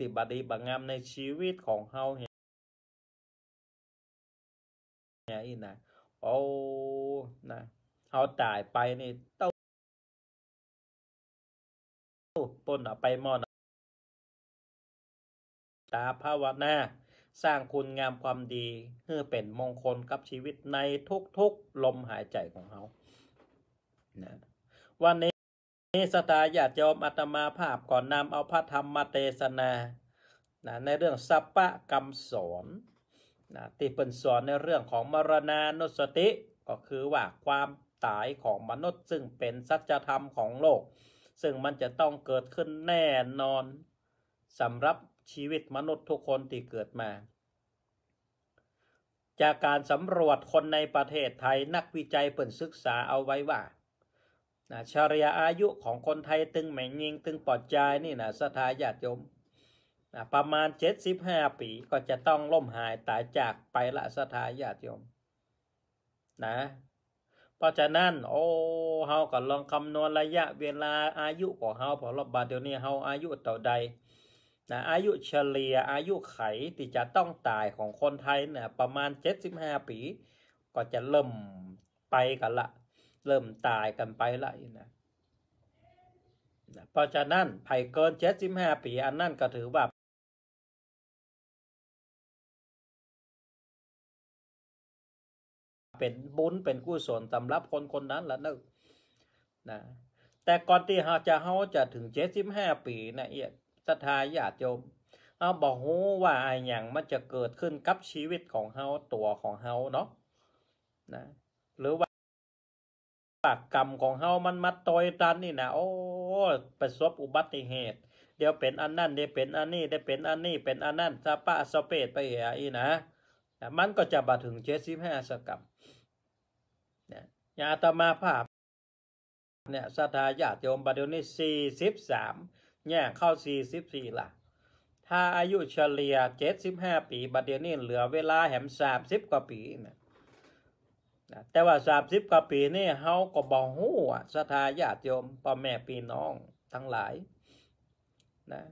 ติบดีบางงามในชีวิตของเฮาเนี่ยอีนะโอ้นะเฮาตายไปนี่เต้าปนเอาไปมอนตาภาวนาสร้างคุณงามความดีเพื่อเป็นมงคลกับชีวิตในทุกๆลมหายใจของเขานะวันนี้ีนสตาญาติโยมอาตมาภาพก่อนนำเอาพระธรรมมาเทศนานะในเรื่องสัพพะกรรมสอนนะที่เป็นสอนในเรื่องของมรณานุสติก็คือว่าความตายของมนุษย์ ซึ่งเป็นสัจธรรมของโลก ซึ่งมันจะต้องเกิดขึ้นแน่นอนสำหรับชีวิตมนุษย์ทุกคนที่เกิดมา จากการสำรวจคนในประเทศไทยนักวิจัยเปิดศึกษาเอาไว้ว่านะชริยาอายุของคนไทยตึงแหม่งยิงตึงปอดใจนี่นะสถาญาติโยมนะประมาณ 75 ปีก็จะต้องล่มหายตายจากไปละสถาญาติโยมนะเพราะฉะนั้นโอ้เฮาก็ลองคำนวณระยะเวลาอายุของเฮาพอรบบาดเดี๋ยวนี้เฮาอายุเต่าใดนะอายุเฉลี่ยอายุไขที่จะต้องตายของคนไทยนะประมาณ 75 ปี ก็จะเริ่มไปกันละเริ่มตายกันไปละนะ เพราะฉะนั้นไผ่เกินเจ็ดสิบห้าปีอันนั้นก็ถือว่า เป็นบุญเป็นกุศลสำหรับคนคนนั้นละนึกนะแต่ก่อนที่เราจะเขาจะถึงเจ็ดสิบห้าปีนะเอียดศรัทธาญาติโยมเอาบอกหว่าไอ้อย่างมันจะเกิดขึ้นกับชีวิตของเขาตัวของเขาเนาะนะหรือว่าปากกรรมของเฮามันมาต่อยตันนี่นะโอ้ประสบอุบัติเหตุ เดี๋ยวเป็นอันนั่นเดี๋ยวเป็นอันนี้ เดี๋ยวเป็นอันนี้ เป็นอันนั่นซาปะสเปดไปเหียอีนะ มันก็จะบาถึงเจ็ดสิบห้าสกรรมเนี่ยาตมาภาพเนี่ยสถาญาติโยมบาดเดี๋ยวนี้สี่สิบสามเนี่ยเข้าสี่สิบสี่ละถ้าอายุเฉลี่ยเจ็ดสิบห้าปีบาดเดี๋ยวนี้เหลือเวลาแหมสามสิบกว่าปีเนี่ยนะแต่ว่าสามสิบกว่าปีนี่ เขาก็บอกหู้อรัทธาญาติโยมพ่อแม่พี่น้องทั้งหลายนะ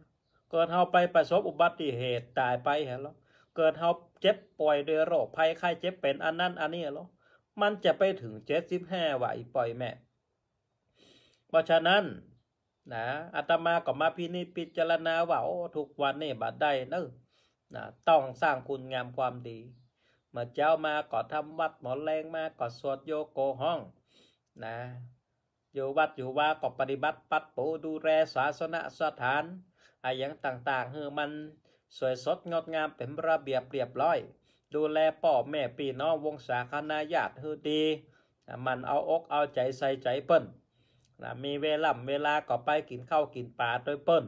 เกิดเขาไปประสบอุบัติเหตุตายไปเหรอ เกิดเขาเจ็บป่วยด้วยโรคภัยไข้เจ็บเป็นอันนั้นอันนี้เหรอ มันจะไปถึงเจ็ดสิบห้าวัยป่อยแม่ เพราะฉะนั้นนะ อาตมาก็มาพินิจพิจารณาว่าทุกวันนี่บัดได้นะนะ ต้องสร้างคุณงามความดีมาเจ้ามาก็ทำวัดหมอแรงมาก็สวดโยโกห้อง นะอยู่วัดอยู่ว่าก็ปฏิบัติปัดปูดูแลศาสนสถานอะไรอย่างต่างๆเือมันสวยสดงดงามเป็นระเบียบเรียบร้อย ดูแลป่อแม่ปีน้องวงศาคณาญาติฮือดีมันเอาอกเอาใจใส่ใจเปิ้ลนะ มีเวลาเวลาก็ไปกินข้าวกินปลาโดยเปิ้ล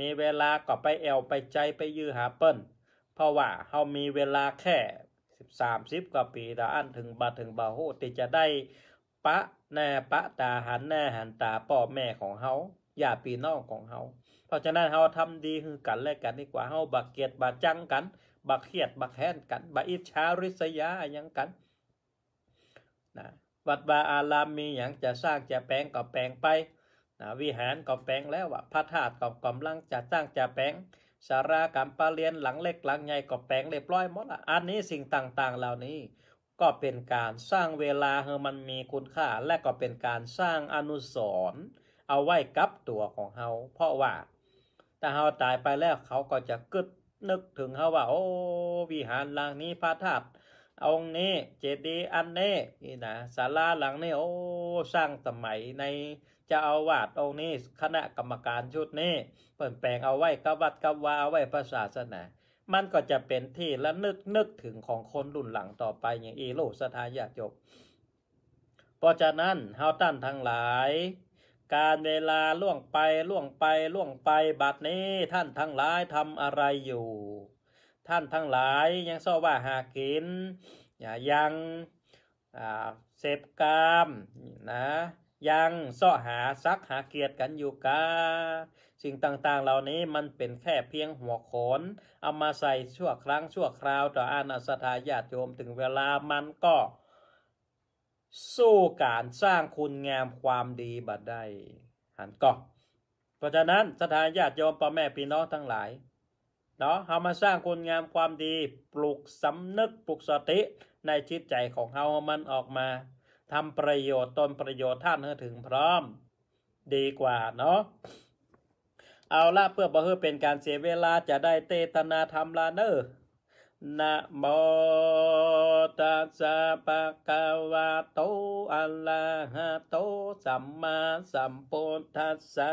มีเวลาก็ไปแอวไปใจไปยื้อหาเปิ้ลเพราะว่าเขามีเวลาแค่สามสิบกว่าปีตาอันถึงบาถึงบาโหติจะได้ปะแน่ปะตาหันแน่หันตาพ่อแม่ของเฮาอย่าปีน้องของเฮาเพราะฉะนั้นเฮาทำดีคือกันและกันดีกว่าเฮาบักเกียดบักจังกันบักเขียด บักแห้นกันบักอิจฉาริษยาอย่างกันนะวัดบาอารามมีอย่างจะสร้างจะแปลงก็แปลงไปนะวิหารก็แปลงแล้วว่าพระธาตุก็กำลังจะสร้างจะแปลงสาราการปลาเลียนหลังเล็กหลังใหญ่ก็แปลงเรียบร้อยหมดอันนี้สิ่งต่าง ๆ เหล่านี้ ก็เป็นการสร้างเวลาให้มันมีคุณค่าและก็เป็นการสร้างอนุสรณ์เอาไว้กับตัวของเฮาเพราะว่า ถ้าเฮาตายไปแล้วเขาก็จะกึดนึกถึงเฮาว่า โอ้วิหารหลังนี้พระธาตุองค์นี้ เจดีย์อันนี้นี่นะสาราหลังนี้โอ้สร้างสมัยในจะเอาวาดองนี้คณะกรรมการชุดนี้เปลี่ยนแปลงเอาไว้กับวัดกับวาเอาไว้ภาษาศาสนา มันก็จะเป็นที่และนึกนึกถึงของคนรุ่นหลังต่อไปอย่างอีโลสทายาจบ เพราะฉะนั้นเฮาตั้นทั้งหลาย การเวลาล่วงไปล่วงไปล่วงไปบัดนี้ท่านทั้งหลายทำอะไรอยู่ ท่านทั้งหลายยังซ้อว่าหากินยังเสพกามนะยังเสาะหาซักหาเกียรติกันอยู่กาสิ่งต่างๆเหล่านี้มันเป็นแค่เพียงหัวขนเอามาใส่ชั่วครั้งชั่วคราวต่ออาณาสถาญาติโยมถึงเวลามันก็ สู้การสร้างคุณงามความดีบัดได้ หันก็ เพราะฉะนั้นสถาญาติโยมพ่อแม่พี่น้องทั้งหลายเนาะเอามาสร้างคุณงามความดีปลุกสำนึกปลุกสติในจิตใจของเฮามันออกมาทำประโยชน์ตนประโยชน์ท่านให้ถึงพร้อม ดีกว่าเนาะเอาละเพื่อบ่เพื่อเป็นการเสียเวลาจะได้เตตนาธรรมลาเนอนะโมตัสสะปะกวะโตอะระหะโตสัมมาสัมพุทธัสสะ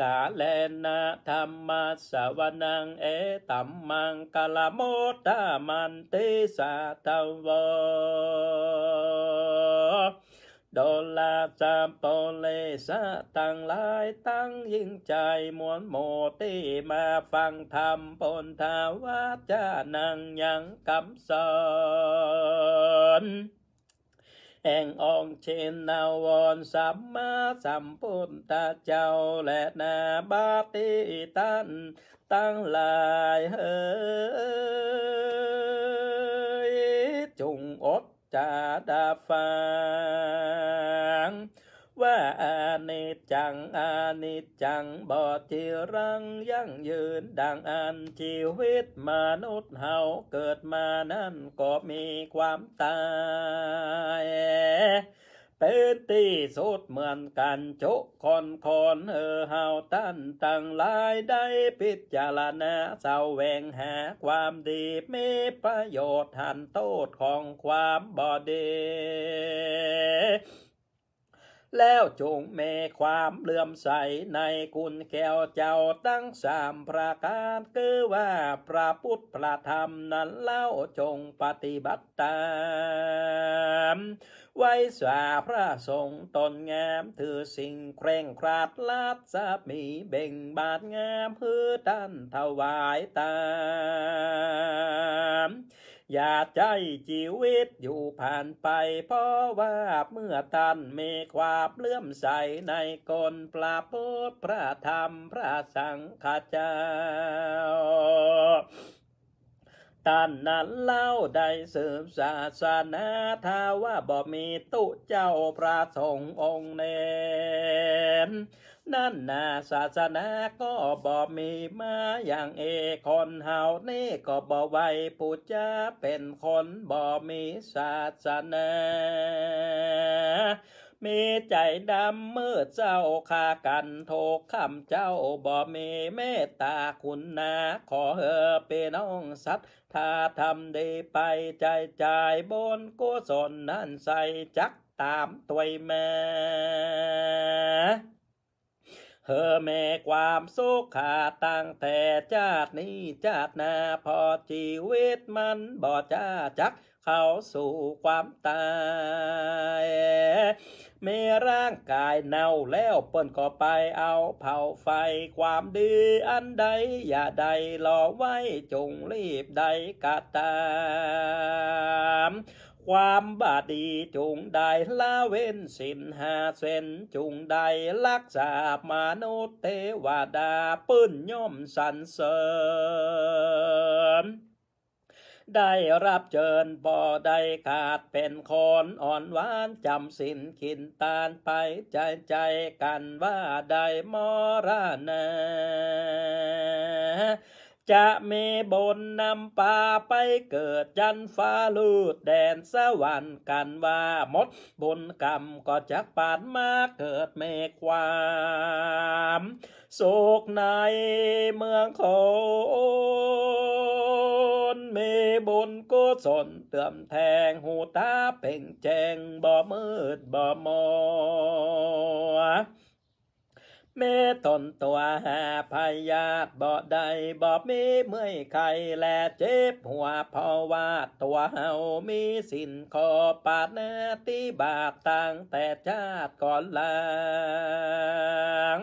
กาเลนะธรรมาสวนังเอตัมมังกาลโมตามันเตสะทวโดลาจามปเลสะตังหลายตั้งยิ่งใจมวนโมตีมาฟังธรรมปนทาวาจานังยังกำสอน en on chen nao on samma sampun ta chao lẹ na ba ti tan tăng lại hơi chung ốt cha đa phang ว่าอานิจจังอานิจจังบอดทีรังยั่งยืนดังอัน ชีวิตมนุษย์เฮาเกิดมานั้นก็มีความตาย เป็นที่สุดเหมือนกันโจคอนคอนเออเฮาตั้นตั้งลายได้พิจารณาเสาแวงหาความดีมีประโยชน์หันโทษของความบอดีแล้วจงเมความเลื่อมใสในคุณแก้วเจ้าตั้งสามประการคือว่าพระพุทธพระธรรมนั้นเล่าจงปฏิบัติตาม ไว้สาพระสงฆ์ตนงาม ถือสิ่งเคร่งครัดลาดสามีเบ่งบาทงามเพื่อท่านถวายตามอย่าใจชีวิตอยู่ผ่านไปเพราะว่าเมื่อท่านมีความเลื่อมใสในกลปลาพุทธพระธรรมพระสังฆเจ้าต่านนั้นเล่าได้สืบศาสนาทาว่าบ่มีตุเจ้าพระสงฆ์องค์เนนนั่นนาศาสนาก็บ่มีมา อย่างเอคนเฮานี่ก็บ่ไว้ปูจาเป็นคนบ่มีศาสนามีใจดำมืดเจ้าคากันโทกคำเจ้าบ่มีเมตตาคุณนา ขอเฮอเป็นน้องสัตว์ ถ้าทำได้ไป ใจใจบนกุศลนั้นใส่จักตามตัวแม่เธอแม่ความสุขขาตั้ง แต่ชาตินี้ชาติหน้าพอชีวิตมันบ่จ้า จักเข้าสู่ความตายเมร่างกายเน่าแล้วเปิ้นก็ไปเอาเผาไฟ ความดีอันใดอย่าใดรอไว้จงรีบใดกะตามความบาดีจงได้ละเว้นสินหาเส้นจงได้รักษามนุษย์เทวดา ปื้นย่อมสรรเสริญได้รับเชิญบ่อได้ขาดเป็นคนอ่อนหวานจำสินขินตานไป ใจใจกันว่าได้มรณะจะมีบนนำป่าไปเกิดยันฟ้าลูดแดนสวรรค์กันว่าหมดบนกรรมก็จักปานมาเกิดเมฆความสุกในเมืองคนเมบุญกุศลเตื่มแทงหูตาเป่งแจงบ่มืดบ่มอเมตนตัวหาพยาธบ่ได้บ่มีเมื่อยไข่และเจ็บหัวเพราะว่าตัวเฮามีสินคอปาดเนื้อตีบาดตั้งแต่ชาติก่อนลาง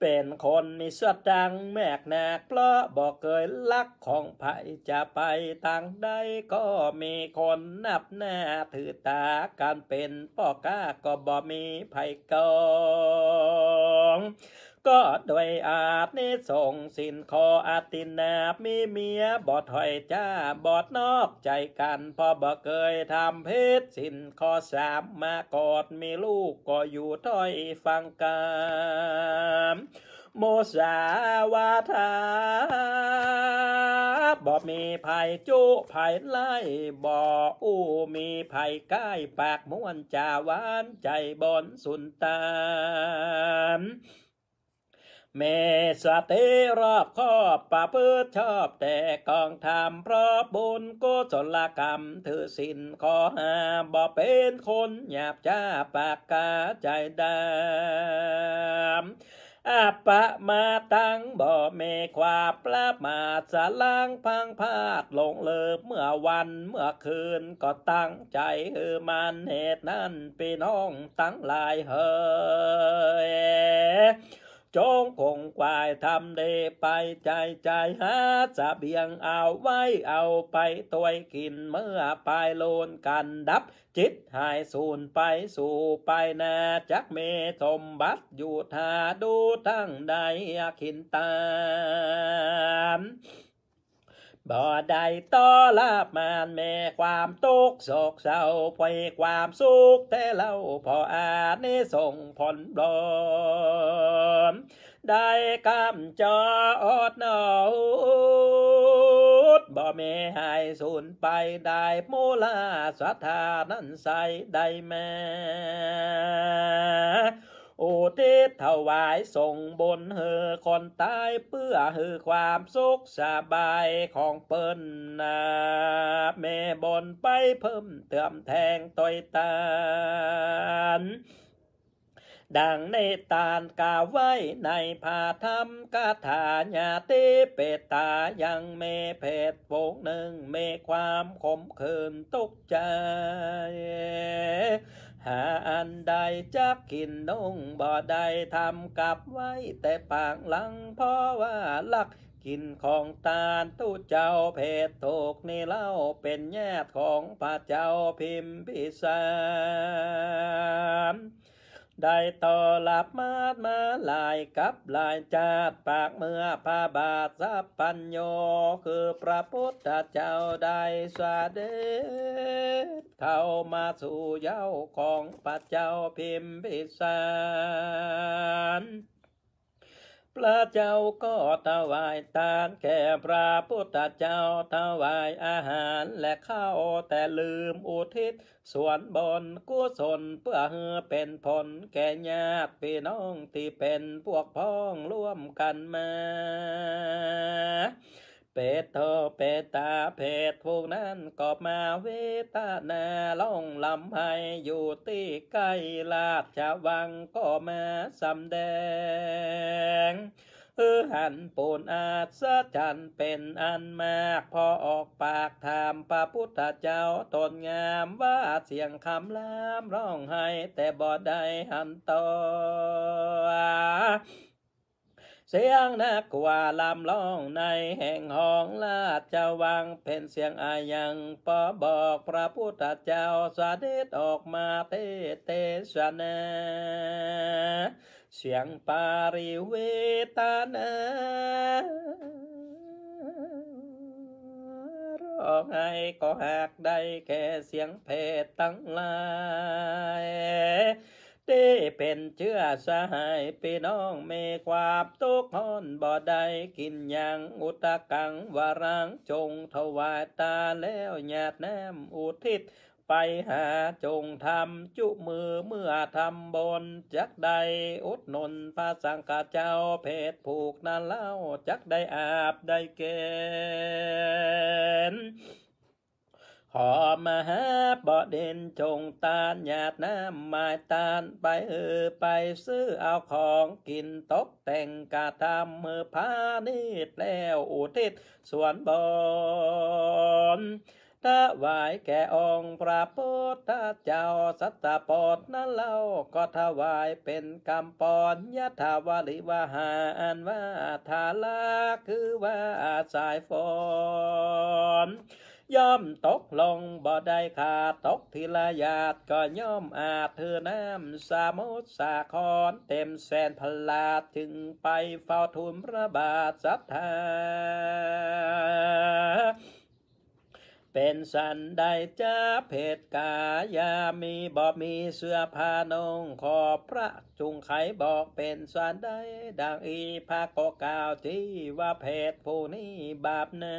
เป็นคนมีเสื้อจังแมกแนกเพราะบอกเคยลักของไผจะไปต่างใดก็มีคนนับหน้าถือตาการเป็นป่อก้าก็บ่มีไผกองก็โดยอาจนิสงสินคออาตินาบมีเมียบอดถอยจ้าบอดนอกใจกัน พอบ่เคยทำเพศสินคอสามมากอดมีลูกก็อยู่ถ้อยฟังกามโมสาวาทาบ่มีภัยจุ ภัยไล่บ่อู้มีภัยใกล้ปากม้วนจาหวานใจบนสุนตานแม่สเตรอบครอบประพฤติชอบ แต่กองทำเพราะบุญกุศลกรรม ถือสินขอหาบ่เป็นคนหยาบจ้าปากกาใจดำอาปะมาตังบ่เมความปรบมาสสลังพังพาดลงเลิบเมื่อวันเมื่อคืนก็ตั้งใจเออมันเหตุนั้นไปน้องตั้งหลายเฮยจงคงควายทำเดไป ใจใจหาสะเบียงเอาไว้เอาไปตัวกินเมื่อปายโลนกันดับ จิตหายสูญไปสู่ไปนาจักเมสมบัติอยู่ทาดูทั้งใดขินตามบ่ได้ต้อลาบมานแม่ความตุกโศกเศร้าพอยความสุขแต่เล่าพออาเนส่งผลบลอมได้กำจอดนอดบ่แม่หายสูญไปได้โมลาสัทธานั้นใสได้แม่โอเทิศถวายส่งบนเฮอคนตายเพื่อเฮอความสุขสบายของเปิ้นนา แม่บนไปเพิ่มเติมแทงต่อยตานดังในตานกาไว้ในพาธรรมกาถาญาติเปตายังเมเพดโปงหนึ่งเมความขมขืนตกใจหาอันใดจักกินนุ่งบ่ได้ทำกับไว้ แต่ปากลังเพราะว่าลักกินของตาลตู้เจ้าเพศโตกนี่เล่าเป็นแย่ของพระเจ้าพิมพิสารได้ต่อหลับมาดมาลายกับลายจาดปากเมื่อพาบาทสัพพัญโย คือพระพุทธเจ้า ได้สาเดเข้ามาสู่เย้าของพระเจ้าพิมพิสารพระเจ้าก็ถวายทานแก่พระพุทธเจ้าถวายอาหารและข้าวแต่ลืมอุทิศ ส่วนบนกุศลเพื่อเฮเป็นผลแก่ญาติพี่น้องที่เป็นพวกพ้องร่วมกันมาเปตดตเป็ดตาเปตดพวกนั้นกอบมาเวตานาล่องลำไห้อยู่ที่ใกล้ลาดชาวังก็มาสำแดงเออหันปูนอาสจันเป็นอันมาก พอออกปากถามพระพุทธเจ้าตนงามว่าเสียงคำลามร้องไห้แต่บ่ได้หันต่อเสียงนักกว่าลำล้องในแห่งห้องลาดจะวังเป็นเสียงอายังปอบอกพระพุทธเจ้าสาดิออกมาเทเทสนะเสียงปาริเวตานะร้องไห้ก็หากได้แค่เสียงเพศตั้งลายเีเป็นเชื่อสหายปีน้องเมความตุกฮอนบ่ได้กินยังอุตกังวารังจงถวายตาแล้วหยาดแนมอุทิศไปหาจงทำจุมือเมื่อทำบนจักใดอุดนนพระสังกาเจ้าเพศผูกนั้นเล่าจักได้อาบได้เกณฑ์พอมาหาบ่เด่นจงตาลหยาดน้ำหมายตานไปเออไปซื้อเอาของกินตกแต่งกาทำมือพาณิชแล้วอุทิศสวนบอนถวายแก่องค์พระพุทธเจ้า สัตตปดนั้นเล่าก็ถวายเป็นรำปอนยะถาวริวหาอันว่าทาลาคือว่า สายฝนยอมตกลงบ่ได้ขาดตกทีละยาดก็ย่อมอาเธอน้ำสามุดสาคอนเต็มแสนพลาดจึงไปเฝ้าทูลพระบาทสัทธา เป็นสันได้จ้าเพศกายามีบกมีเสื้อผ้านงขอพระจุงไขบอกเป็นสันได้ดังอีภาคก็กล่าวที่ว่าเพศผู้นี้บาปนะ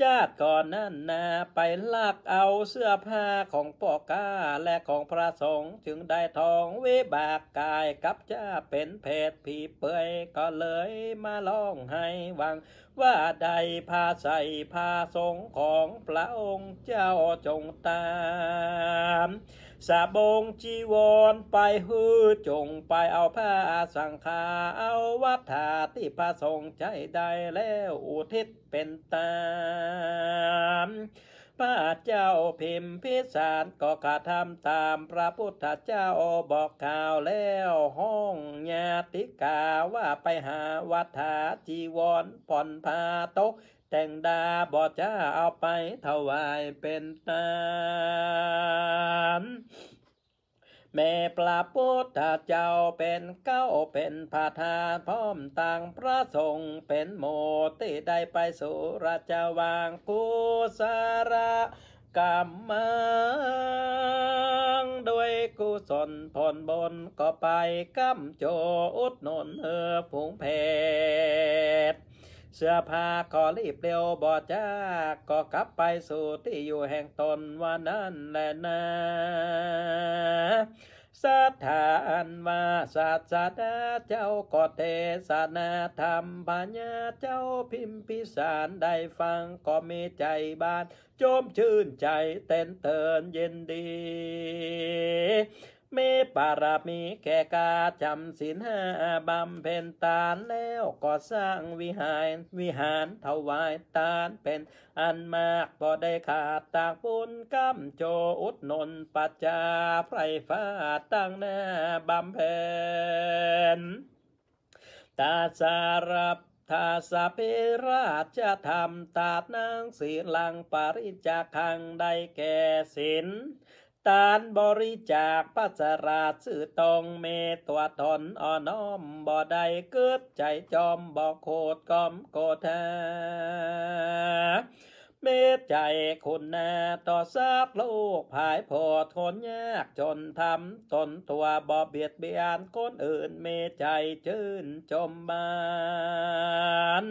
จาตก่อนนั้นนาไปลากเอาเสื้อผ้าของปอก้าและของพระสงฆ์จึงได้ทองวิบากกายกับจ้าเป็นเพศผีเปื่อยก็เลยมาล่องให้วัง ว่าใดพาใส่พาสงของพระองค์เจ้าจงตามสาบงจีวรไปฮือจงไปเอาผ้าสังฆาเอาวัฏฐาที่พระสงฆ์ใจได้แล้วอุทิศเป็นตามพาเจ้าพิมพิสารก็กระทำตามพระพุทธเจ้าบอกข่าวแล้วห้องญาติกาว่าไปหาวัฏาจีวรผ่อนพาตก แต่งดาบอจ้าเอาไปถวายเป็นตานแม่ปลาพุทธเจ้าเป็นเก้าเป็นพาทานพร้อมต่างพระสงฆ์เป็นโมติได้ไปสู่ราชวางกุสระกรรมังด้วยกุศลผลบนก็ไปกัมโจอุดนนเออฝูงเพชเสื้อผ้าก็รีบเร็วบอดจาก็กลับไปสู่ที่อยู่แห่งตนวันนั้นแหละนะสธานว่าศาสนาเจ้าก็เทศนาธรรมปัญญาเจ้าพิมพิสารได้ฟังก็มีใจบาน โจมชื่นใจเต้นเตินเย็นดีเมปารามีแกกาจำศีลห้าบำเพ็ญตานแล้วก็สร้างวิหารวิหารถวายตานเป็นอันมากพอได้ขาดตากบุญกัมโจอุดนนปัจจาไพรฟ้าตั้งหน้าบำเพ็ญตาสารับทาสเพราชธรรมตาดนางศีลังปริจาขังได้แก่ศีลตานบริจาคพระสราสื่อตองเมตวทนอน้อมบ่ได้เกิดใจจอมบ่โคตรกอมโกธาเมตใจคุณนาต่อทราบโลกภายพอทนยากจนทำตนตัวบ่เบียดเบียนคนอื่นเมตใจชื่นชมบาน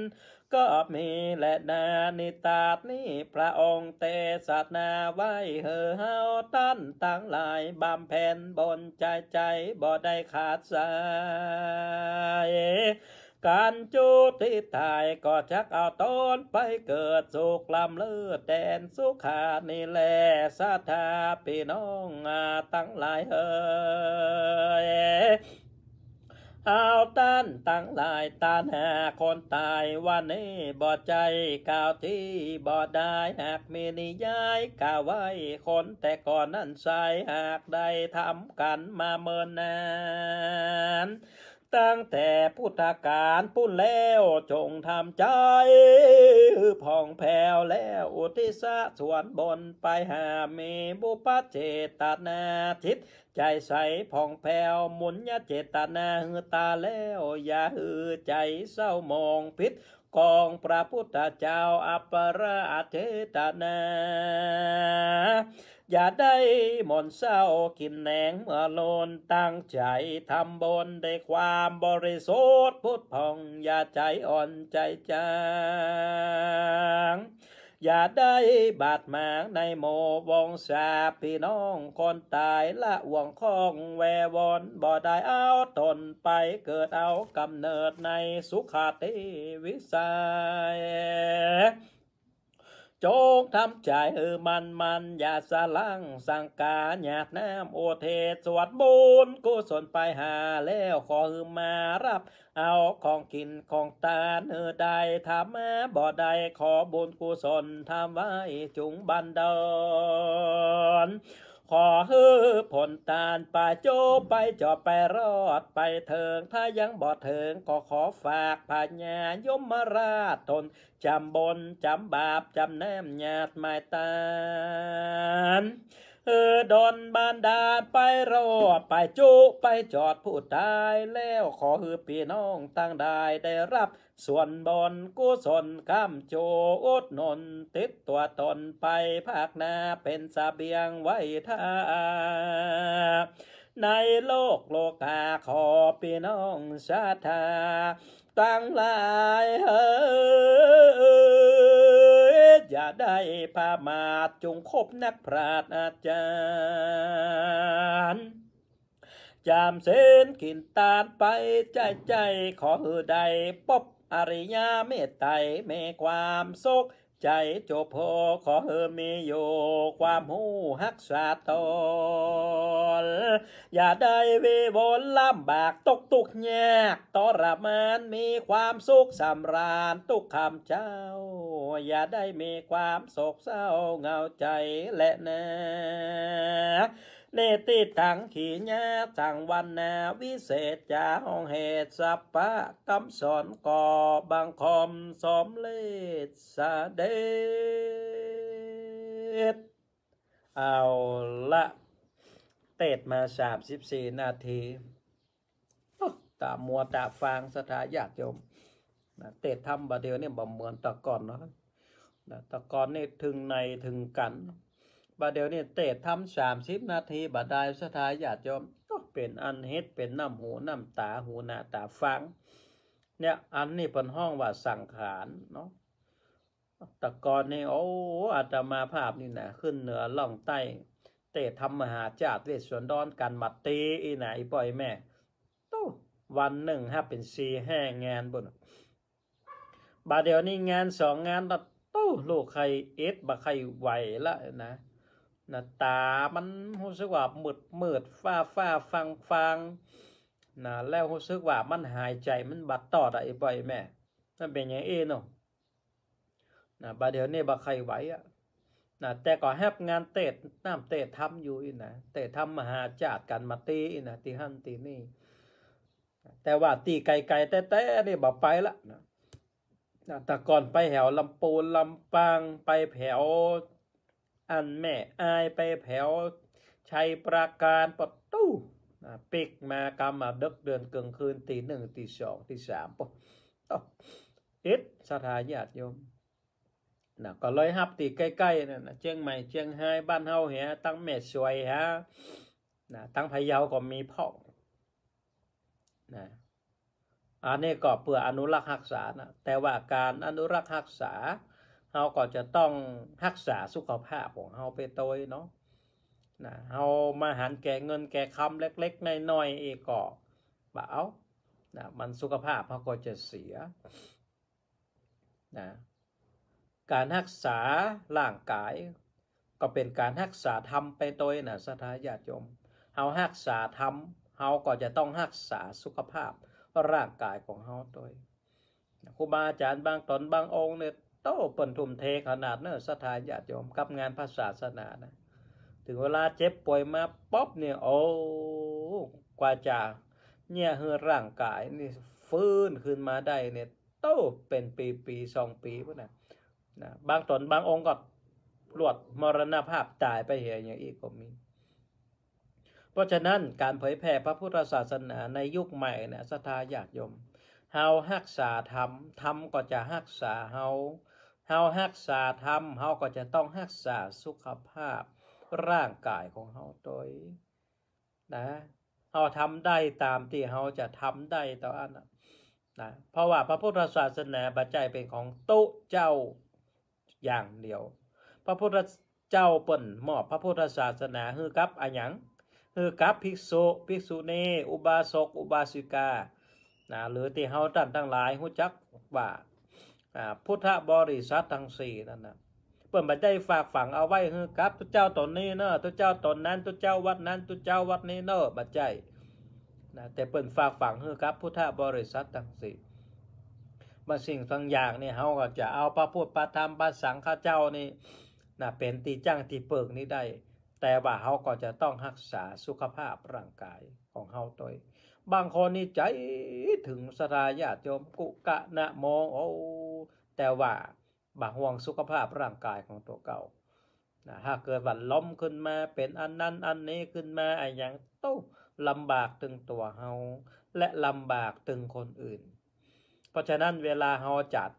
ก็มีและนานิตาดนี้ พระองค์เตสนาไว้เหเฮาตั้นตั้งหลายบำเพ็ญบนใจใจบ่ได้ขาดสายการจูที่ตายก็ชักเอาตนไปเกิดสุขลำเลือแดนสุขานี่แลสัทธาพี่น้องตั้งหลายเฮ่เอาต้านตั้งหลายตานหาคนตายวันนี้ บอดใจกาวที่บอดได้ หากมีนิยายกาวไว้คนแต่ก่อนนั้นใส่หากได้ทำกันมาเมินนานตั้งแต่พุทธกาลปุ้นแล้วจงทำใจผ่องแผ้วแล้วอุทิศสวนบนไปหาเมบุปเจตนาทิตใจใสผ่องแผ้วมุนยเจตนาหือตาแล้วอย่าหือใจเศร้ามองพิษกองพระพุทธเจ้าอัปราเทตนาอย่าได้หม่นเศร้ากินแหนง เมื่อโลนตั้งใจทำบนได้ความบริสุทธิ์พุทธพองอย่าใจอ่อนใจจาง อย่าได้บาดหมางในโมวง สาพี่น้องคนตายละวงคองแววอนบ่ได้เอาตนไปเกิดเอากำเนิดในสุขติวิสัยจงทำใจเออมันมันอย่าสลังสังกาหยาดน้ำโอเทศสวดบุญกุศลไปหาแล้วขอเออมารับเอาของกินของตาเออใดทำมาบ่ใดขอบุญกุศลทำไว้จุงบันดอนขอฮือผลตาลป่าโจไปจอไปรอด ไปเถิง ถ้ายังบ่เถิง ก็ขอฝากผาญายมราชตนจำบน จำบาปจำแนมญาติไม่ตานเออดอนบานดาไปรอดไปจุไปจอดผู้ตายแล้วขอฮือพี่น้องตั้งได้ได้รับส่วนบนกุศลข้ามโจอดนนติดตัวตนไปภาคนาเป็นสเบียงไว้ท่า ในโลกโลกา ขอพี่น้องชาติตั้งหลายเฮ้อย่าได้พามาจงคบนักพราอาจารย์จามเส้นกินตาดไปใจใจขอใดป๊อบอริยาเมตไตรเมความสุข ใจจบพอขอเฮเมโย ความหูหักษาตอนอย่าได้เววนลำบากตกตุกแยกตอรมานมีความสุขสำราญตุกคำเจ้า อย่าได้มีความโศกเศร้าเงาใจและนะเลติตังขีญาตังวันนาวิเศษจาองเหตุ สัพพะกำสอนก่อบังคมสมเลสสะเดตเอาละ เตดมาสามสิบสี่นาทีตามัวตาฟางสถาญาติโยมนะเตดทำบาเดียวเนี่ยบ่เหมือน ตะก่อนเนาะนะตะก่อนนี่ ถึงในถึงกันบาเดี๋ยวนี้เตะทำสามสิบนาทีบัดได้สถายญาติโยมก็เป็นอันเฮ็ด เป็นน้ำหูน้ำตาหูหน้าตาฟัง เนี่ยอันนี้เป็นห้องว่าสังขารเนาะแต่ก่อนนี่โอ้อาตมาภาพนี่นะขึ้นเหนือล่องใต้ เตะทำมหาจาติเวสวนดอนกันมาตีอีไหนปล่อยแม่ตู้วันหนึ่งฮะเป็นสี่แห้งานบุญบาเดี๋ยวนี้งานสองงานตัดตู้ลูกใครเอสบะใครไหวละนะหน้าตา มันรู้สึกว่ามืดมืดฟ้าฟ้าฟังฟังนะแล้วรู้สึกว่ามันหายใจมันบัดต่อได้ไ่อยแม่มันเป็นอย่างเอเน่ะนะบาเดี๋ยวนี้บาใครไหวอ่ะนะแต่ก็แฮปงานเตะน้ำเตะทำอยู่อีนะเตะทำมหาจาดกันมาตีอีนะตีหันตีนี่ แต่ว่าตีไกลๆแต่แต่นี่บอกไปละนะแต่ก่อนไปแถวลำปูนลำปาง ไปแถวอันแม่อายไปแผวชัยประการประตูปิกมากรรมาดึกเดือนกลางคืนตีหนึ่งตีสองตีสามปอิดสถาญาติโยมนะก็เลยฮับตีใกล้ๆนั่นะเชียงใหม่เชียงไฮ้บ้านเฮาเหียตั้งแม่สวยฮะนะตั้งพะเยาก็มีพ่อนะอันนี้ก็เพื่ออนุรักษ์รักษานะแต่ว่าการอนุรักษ์รักษาเราก็จะต้องรักษาสุขภาพของเราไปตัวเนาะ นะ เฮามาหันแก่เงินแก่คำเล็กๆ น้อยๆ เอกก็บ่เอานะ มันสุขภาพเราก็จะเสีย นะ การรักษาร่างกายก็เป็นการรักษาธรรมไปตัวนะสถทายาติโยมเฮารักษาธรรมเราก็จะต้องรักษาสุขภาพร่างกายของเราตัวครูบาอาจารย์บางตนบางองค์เนี่ยโต้เปิลนทุ่มเทขนาดเนอสถานญาติโยมกับงานพระศาสนานะถึงเวลาเจ็บป่วยมาป๊อบเนี่ย โอ้กว่าจะเนี่ยเฮือร่างกายนี่ฟื้นขึ้นมาได้เนี่ยโต้เป็นปีปีสองปีพวกน้นะ บางตนบางองค์ก็หลวดมรณภาพตายไปเหียอย่างอีกก็มี เพราะฉะนั้นการเผยแผ่พระพุทธศาสนาในยุคใหม่น่ะสถาญาติโยมเฮาหักษาธรรมธรรมก็จะหักษาเฮาเฮาฮักษาธรรมเฮาก็จะต้องฮักษาสุขภาพร่างกายของเฮาตัวนะเฮาทำได้ตามที่เฮาจะทำได้ต่ออันนะเพราะว่าพระพุทธศาสนาบัจจัยเป็นของตุเจ้าอย่างเดียว พระพุทธเจ้าเปิ่นมอบพระพุทธศาสนาฮือกับอัญยังฮือกับภิกษุภิกษุณีอุบาสก อุบาสิกานะหรือที่เฮาท่านทั้งหลายหู้จักว่าพุทธบริษัททั้งสี่นั่นนะเปิ่นบัดได้ฝากฝังเอาไว้เฮอครับทุกเจ้าตนนี้เนอะทุกเจ้าตนนั้นทุกเจ้าวัดนั้นทุกเจ้าวัดนี้เนอะบัดใจนะแต่เปิ่นฝากฝังเฮอครับ พุทธบริษัททั้งสี่บางสิ่งบางอย่างเนี่ยเขาก็จะเอาพระพุทธพระธรรมพระสังฆเจ้านี่นะเป็นตีจ้างตีเปิกนี้ได้แต่ว่าเขาก็จะต้องรักษาสุขภาพร่างกายของเขาตัวบางคนนี่ใจถึงสรายาติโยมกุกะนะมองโอ้แต่ว่าบางห่วงสุขภาพร่างกายของตัวเก่านะถ้าเกิดวันล้มขึ้นมาเป็นอันนั้นอันนี้ขึ้นมาไอ้อย่างตู้ลำบากถึงตัวเฮาและลำบากถึงคนอื่น เพราะฉะนั้นเวลาเฮาจัด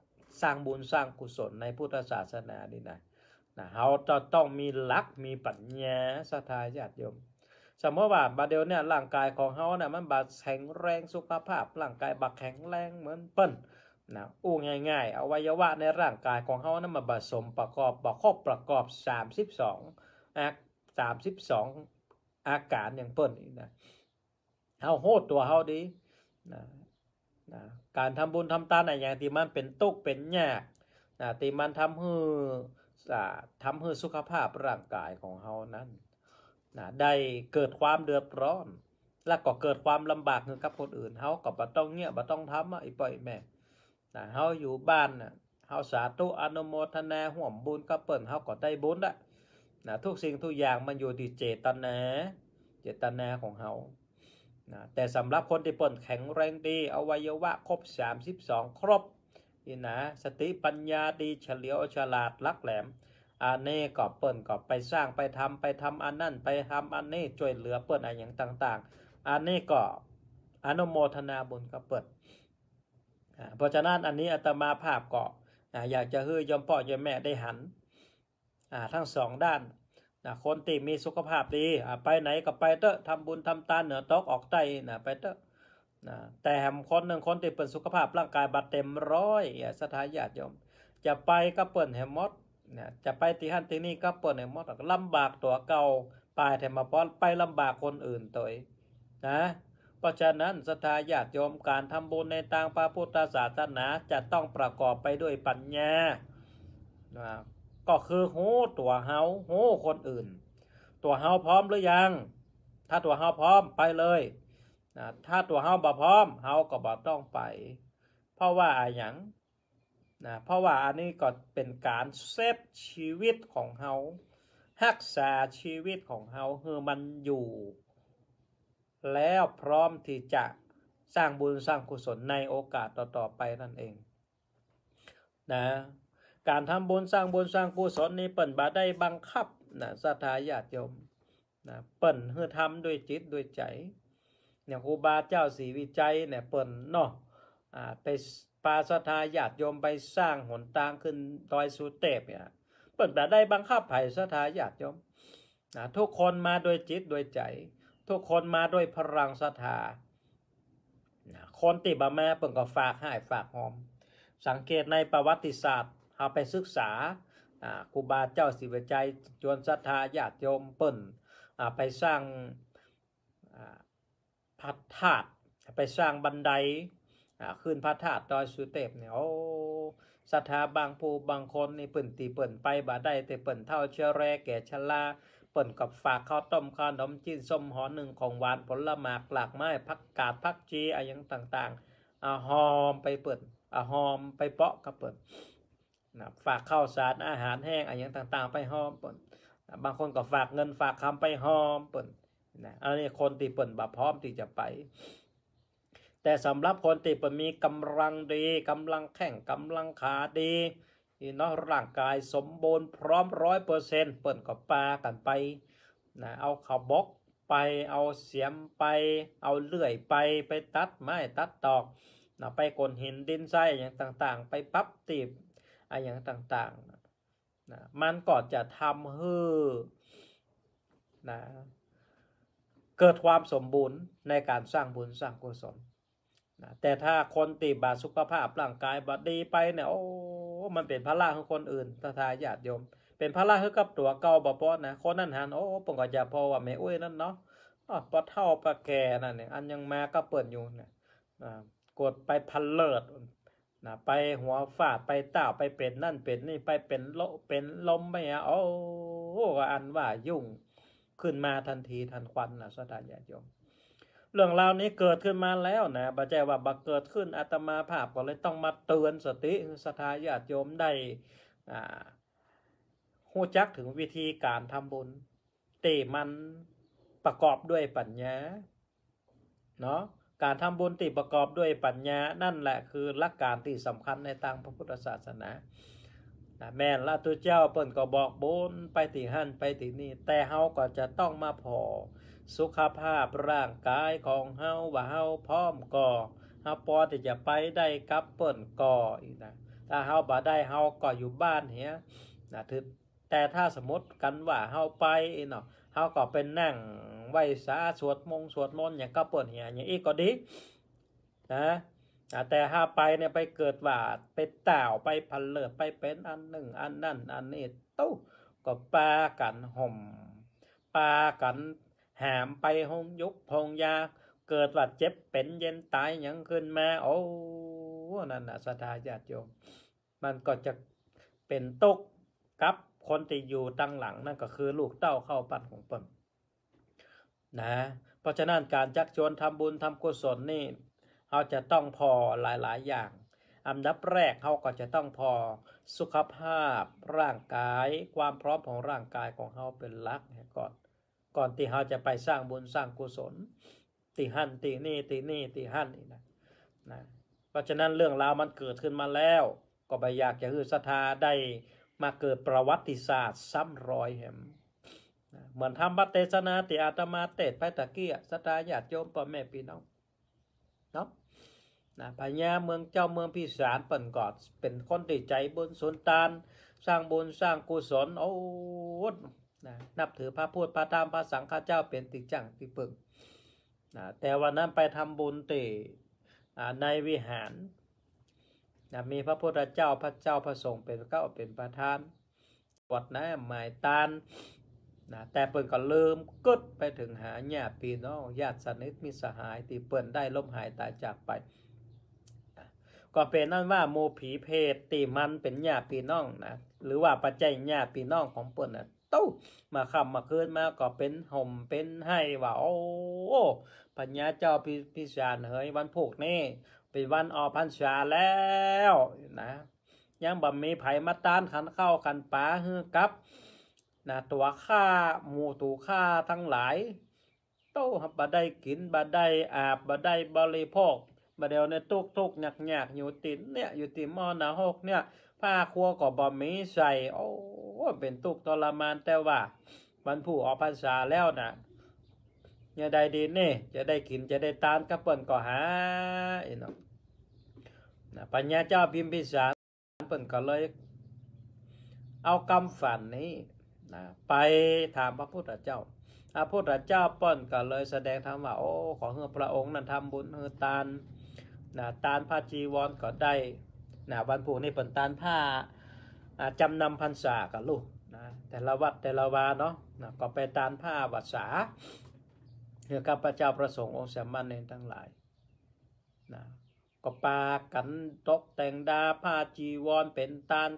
สร้างบุญสร้างกุศลในพุทธศาสนานี่นะนะเขาจะต้องมีหลักมีปัญญาสัทธาญาติโยม สมมติว่าบาเดียวเนี่ยร่างกายของเขาเนี่ยมันบาดแข็งแรงสุขภาพร่างกายบาดแข็งแรงเหมือนเปิ้นนะอู้ง่ายๆอวัยวะในร่างกายของเขานั้นมาผสมประกอบบาครอบประกอบ 32นะบสองอาการอย่างเปิ้นนะเอาโหดตัวเขาดีนะนะการทำบุญทำทานอะไรอย่างที่มันเป็นตุกเป็นยกนะที่มันทำใหทำให้สุขภาพร่างกายของเฮานั้นนะได้ เกิดความเดือดร้อนแล้วก็เกิดความลำบากเงินกับคนอื่นเฮาก็บ่ต้องเงียบ่ต้องทำอ่ะอีปล่อยแม่นะเฮาอยู่บ้านน่ะเฮาสาธุอนุโมทนาห่วมบุญกับเปิ้นเฮาก็ได้บุญละนะทุกสิ่งทุกอย่างมันอยู่ที่เจตนาเจตนาของเฮานะแต่สำหรับคนที่เปิ้นแข็งแรงดีอวัยวะครบ32 ครบนี่นะสติปัญญาดีเฉลียวฉลาดลักแหลมอัเน่ก็เปิ่นก็ไปสร้างไปทำไปทำอันนั่นไปทำอันนี้ช่วยเหลือเปิ่นอะไรอย่างต่างๆอัเน่ก็อนุโมทนาบุญก็เปิด เพราะฉะนั้นอันนี้อาตมาภาพก็อยากจะให้ยมพ่อยมแม่ได้หันทั้งสองด้านนะคนต่มีสุขภาพดี ไปไหนก็ไปเตอะทำบุญทำตาเหนือตกออกใต้นะไปเตอะนะแต่มคนหนึ่งคนตีดเปินสุขภาพร่างกายบาดเต็มร้อยสถาญาติโยม จะไปก็เปิดแหมมดนะจะไปที่ฮันที่นี่ก็เปิดแหมมดลำบาก ตัวเก่าปลายแถมมาพอไปลำบากคนอื่นตัวนะเพราะฉะนั้นสถาญาติโยม การทำบุญในทางพระพุทธศาสนา จะต้องประกอบไปด้วยปัญญานะก็คือโหตัวเฮาโหคนอื่น ตัวเฮาพร้อมหรือยัง ถ้าตัวเฮาพร้อมไปเลยนะถ้าตัวเฮาบ่พร้อมเฮาก็บ่ต้องไป เพราะว่าอย่างนะเพราะว่าอันนี้ก็เป็นการเซฟชีวิตของเฮารักษาชีวิตของเฮาคือมันอยู่ แล้วพร้อมที่จะสร้างบุญสร้างกุศลในโอกาสต่อๆไปนั่นเองนะการทำบุญสร้างบุญสร้างกุศลนี้เปิ่นบาได้บังคับนะสัทธาญาติโยมนะเปิ่นเพื่อทำด้วยจิตด้วยใจเนี่ยครูบาเจ้าศีวิจัยเนี่ยเปิ่นเนาะอ่าไปปาสทาญาติโยมไปสร้างหนตางขึ้นดอยสุเตปเนี่ยเปิ่นแต่ได้บังคับไผ่สทาญาติโยมนะทุกคนมาโดยจิตโดยใจ ทุกคนมาด้วยพลังศรัทธาคนติบามาเปิ่นก็ฝากให้ฝากหอม สังเกตในประวัติศาสตร์เอาไปศึกษาครูบาเจ้าสิวใจจวนศรัทธาญาติโยม เปิ่นไปสร้างพระธาตุไปสร้างบันไดขึ้นพระธาตุดอยสุเตปเนี่ยโอ้สถาบางภูบางคนนี่เปิ่นตีเปิ่นไปบ่ได้แต่เปิ่นเท่าเชื้อแร่แก่ชลาเปิ่นกับฝากข้าวต้มข้าวนมจีนส้มหอหนึ่งของหวานผลหมากหลากไม้พักกาดพักจีอะไรอย่างต่างๆอหอมไปเปิ่นอหอมไปเปาะกับเปิ่นนะฝากข้าวสารอาหารแห้งอะไรอย่างต่างๆ ไปหอมเปิ่นบางคนก็ฝากเงินฝากคำไปหอมเปิ่นนะอันนี้คนตีเปิ่นบ่พร้อมที่จะไป แต่สำหรับคนตีเปิ่นมีกำลังดี กำลังแข่งกำลังขาดีเนาะร่างกายสมบูรณ์พร้อมร้อยเปอร์เซ็นต์เปิ่นก็ปากันไปนะเอาข่าวบกไป เอาเสียมไป เอาเลื่อยไปไปตัดไม้ตัดตอกนะไปกลหินดินทรายอย่างต่างๆไปปั๊บตีบอะไรอย่างต่างๆนะมันก็จะทำให้นะเกิดความสมบูรณ์ในการสร้างบุญสร้างกุศลนะแต่ถ้าคนตีบาสุขภาพร่างกายบาดดีไปเนี่ยโอ้ มันเป็นพระล่าของคนอื่นทาายาติโยม เป็นพระล่าคือกับตัวเก่าบ่ปอนะ คนนั้นหันโอ้ปงก็จะพอว่าแม่อุ้ยนั่นเนาะอ๋อปะเท่าปะแก่นั่นเนี่ยอันยังมาก็เปิดอยู่เนี่ยกดไปพันเลิศนะไปหัวฟาดไปต้าไปเป็นนั่นเป็นนี่ไปเป็นโลเป็นลมไปอ่ะโอ้อันว่ายุ่งขึ้นมาทันทีทันควันนะสถานญาติโยม เรื่องราวนี้เกิดขึ้นมาแล้วนะบาเจว่าบักเกิดขึ้นอาตมาภาพก็เลยต้องมาเตือนสติสถาญาติโยมได้หัวหูจักถึงวิธีการทำบุญเตมันประกอบด้วยปัญญา เนาะ การทำบุญติประกอบด้วยปัญญา นั่นแหละคือหลักการที่สำคัญในทางพระพุทธศาสนาแม่ละตัวเจ้าเปิ่นก็บอกบุญไปถีหันไปถีนี่ แต่เฮาก็จะต้องมาพอสุขภาพร่างกายของเฮาว่าเฮาพร้อมก่อเฮาพอที่จะไปได้กับเปิ่นก่ออีกนะถ้าเฮาบ่ได้เฮาก็อยู่บ้านเฮียนะถือแต่ถ้าสมมติกันว่าเฮาไปเนาะเฮาก็เป็นนั่งไหวสาสวดมงสวดมนต์อย่างก็เปิ่นเฮียอย่างอีกก็ดีนะแต่ถ้าไปเนี่ยไปเกิดว่าไปต่าไปพันเลิศไปเป็นอันหนึ่ง อันนั่นอันนี้ตู้ก็ปากันห่ม ปากันแหมไปหงยุกพงยาเกิดว่าเจ็บเป็นเย็นตายยังขึ้นมา โอ้นั่นนะสตาญาติโยมมันก็จะเป็นตกกับคนที่อยู่ตั้งหลังนั่นก็คือลูกเต้าเข้าปั้นของ่นนะเพราะฉะนั้นการจักชวนทำบุญทำกุศลนี่เขาจะต้องพอหลายๆอย่างอันดับแรกเขาก็จะต้องพอสุขภาพร่างกายความพร้อมของร่างกายของเขาเป็นหลักก่อนก่อนที่เขาจะไปสร้างบุญสร้างกุศลตีหันตีนี่ตีนี่ตีหันนี่นะนะเพราะฉะนั้นเรื่องราวมันเกิดขึ้นมาแล้ว ก็ไปอยากจะฮือศรัทธาได้มาเกิดประวัติศาสตร์ซ้ำรอยเห็มเหมือนทำบัตเตสนาติอาตมาเตตไปตะเกียสตัทธาญาติโยมพ่อแม่พี่น้องนะพญาเมืองเจ้าเมืองพิสารเปิ่นกอดเป็นคนติดใจบนสุนตานสร้างบุญสร้างกุศลโอ้นะนับถือพระพุทธพระธรรมพระสังฆเจ้าเป็นติจังติปึงนะแต่วันนั้นไปทำบุญติในวิหารนะมีพระพุทธเจ้าพระเจ้าพระสงฆ์เป็นก็เป็นประธานวัดนะหมายตานนะแต่เปิ่นก็ลืมกึดไปถึงหาญาติพี่น้องญาติสนิทมิสหายที่เปิ่นได้ล้มหายตายจากไปก็เป็นนั่นว่าโมผีเพศตีมันเป็นญาปพี่น้องนะ หรือว่าปัจจัยญาปพี่น้องของเปิ้นนะตู้มาคำมาคืนมาก็เป็นห่มเป็นให้ว่าโอ้ปัญญาเจ้าพิพิชานเฮ้ยวันพวกนี้เป็นวันออพันชาแล้วนะยังบ่มีไผมาต้านขันเข้าขันป้าฮือกับนะตัวข้าหมูตูข้าทั้งหลายโตบ่ได้กินบ่ได้อาบบ่ได้บริโภคบัเดียวในตทุกทุกหนักหนักอยู่ติดเนี่ยอยู่ติดมอนาหกเนี่ยผ้าครัวก็บ่มีใส่ โอ้เป็นทุกทรมานแต่ว่ามันผู้ออกพรรษาแล้วนะเนี่ยได้ดีนี่จะได้กินจะได้ตานกระเปิ่นก็หาเนาะนะปัญญาเจ้าพิมพิสารเปิ่นก็เลยเอากำฝันนี้นะไปถามพระพุทธเจ้าพระพุทธเจ้าเปิ่นก็เลยแสดงธรรมว่าโอ้ขออพระองค์นั้นทำบุญเฮตานนะตานพาจีวอนก็ได้นะวันผูกนี่เป็นตานผ้าจำนำพรรษากับลูกนะแต่ละวัดแต่ละวาเนาะนะก็ไปตานผ้าวัดสาเหื่อกับพระเจ้าประสงค์องค์สมัเในทั้งหลายนะก็ปากันตกแต่งดาผ้าจีวร เป็นตาน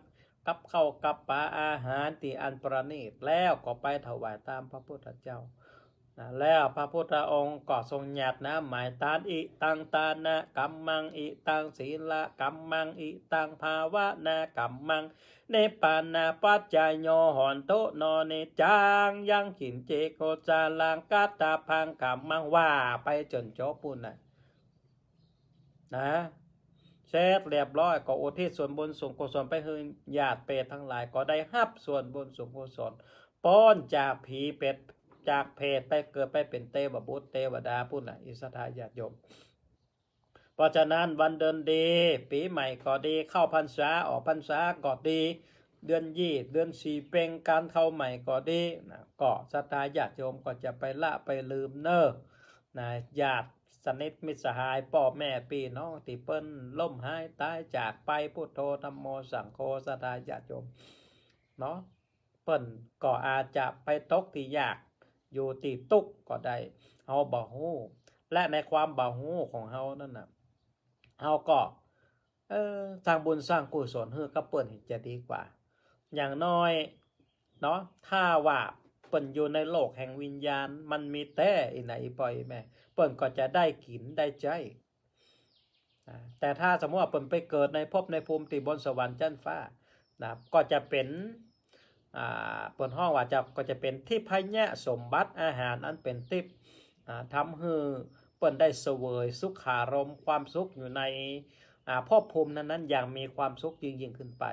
กับเข้ากับปลาอาหารตีอันประณีตแล้วก็ไปถวายตามพระพุทธเจ้านะแล้วพระพุทธองค์ก็ทรงหยัดนะหมายตานอิตังตานะกัมมังอิตังศีละกัมมังอิตังภาวะนากัมมังเนปานาปัจจายโยหอนโตโนเนจางยัง ขินเจโกจาลังกาตาพังกัมมังว่าไปจนจบปุ่นนะนะเช็ดเรียบร้อย ก็อุทิศส่วนบุญส่วนกุศลไปให้ญาติเปรตทั้งหลายก็ได้หับส่วนบุญส่วนกุศลป้อนจากผีเป็ดจากเพศไปเกิดไปเป็นเตวบุตรเตวดาพุ่นอิสธาญาติโยม เพราะฉะนั้นวันเดินดีปีใหม่ก็ดีเข้าพรรษาออกพรรษาก็ดี เดือนยี่เดือนสี่เป็นการเข้าใหม่ก็ดีนะก็สตาญาติโยมก็จะไปละไปลืมเนอนะญาติสนิทมิตรสหายพ่อแม่ปีน้องติเปิ้ลล่มหายตายจากไปพุทโธธรรมโมสังโฆสตาญาติโยมเนาะเปิ้ลก็อาจจะไปตกที่ยากโยติตุกก็ได้เฮาบ่ฮู้ และในความบ่ฮู้ของเฮานั่นน่ะเฮาก็ เออสร้างบุญสร้างกุศลเฮือก็เปิ้นจะดีกว่า อย่างน้อย เนาะถ้าว่าเปิ้นอยู่ในโลกแห่งวิญญาณ มันมีแต่อีไหนปล่อยแม่เปิ้นก็จะได้กินได้ใจ แต่ถ้าสมมติว่าเปิ้นไปเกิดในภพในภูมิติบนสวรรค์ชั้นฟ้า นะก็จะเป็นเปิดห้องว่าจะก็จะเป็นที่พย่สมบัติอาหารนั้นเป็นทิพทำให้เปิดได้เสวยสุขารมความสุขอยู่ในพ่อภูมินั้นนอย่างมีความสุขยิ่งยิ่งขึ้นไป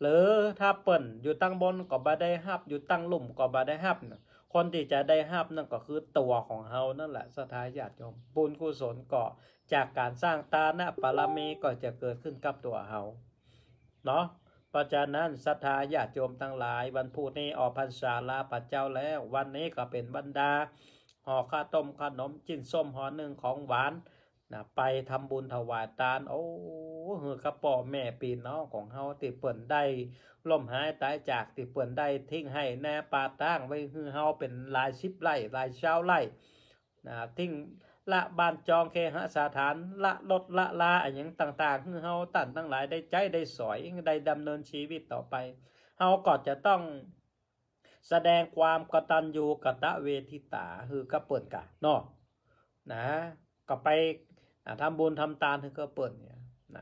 หรือถ้าเปิดอยู่ตั้งบนก็บาได้ฮับอยู่ตั้งลุ่มก็บาได้ฮับคนที่จะได้ฮับนั่นก็คือตัวของเฮานั่นแหละสถาญาติโยมบุญกุศลก่อจากการสร้างตานาปารมีก็จะเกิดขึ้นกับตัวเฮาเนาะเพราะฉะนั้นศรัทธาญาติโยมทั้งหลายวันพุธนี้ออกพรรษาลาปัจเจ้าแล้ววันนี้ก็เป็นบรรดาห่อข้าวต้มขนมจิ้นส้มห่อหนึ่งของหวานนะไปทำบุญถวายทาน โอ้เฮือกระป๋อแม่ปีน้องของเฮาติเปิ่นได้ล่มหายตายจากติเปิ่นได้ทิ้งให้แน่ปาตั้งไว้ฮือเฮาเป็นหลายสิบไร่หลายเช้าไร่นะทิ้งละบานจองเคหสาาน ละลดละลาอไย่างต่างๆคือเฮาตันทั้งหลายได้ใจได้สอยได้ ดำเนินชีวิตต่อไปเฮาก็จะต้องแสดงความกตัญญูกตเวทิตาคือกระเปิดกะนอกนะก็ไปทำบุญทำทานคือกระเปิดเนี่ยน